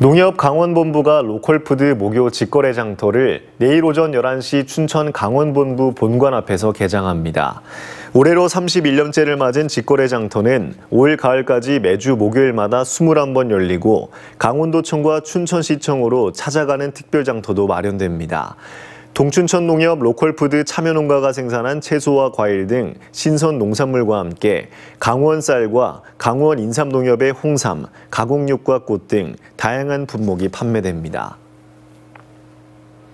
농협 강원본부가 로컬푸드 목요 직거래 장터를 내일 오전 11시 춘천 강원본부 본관 앞에서 개장합니다. 올해로 31년째를 맞은 직거래 장터는 올 가을까지 매주 목요일마다 21번 열리고 강원도청과 춘천시청으로 찾아가는 특별장터도 마련됩니다. 동춘천 농협 로컬푸드 참여농가가 생산한 채소와 과일 등 신선 농산물과 함께 강원 쌀과 강원 인삼농협의 홍삼, 가공육과 꽃 등 다양한 분목이 판매됩니다.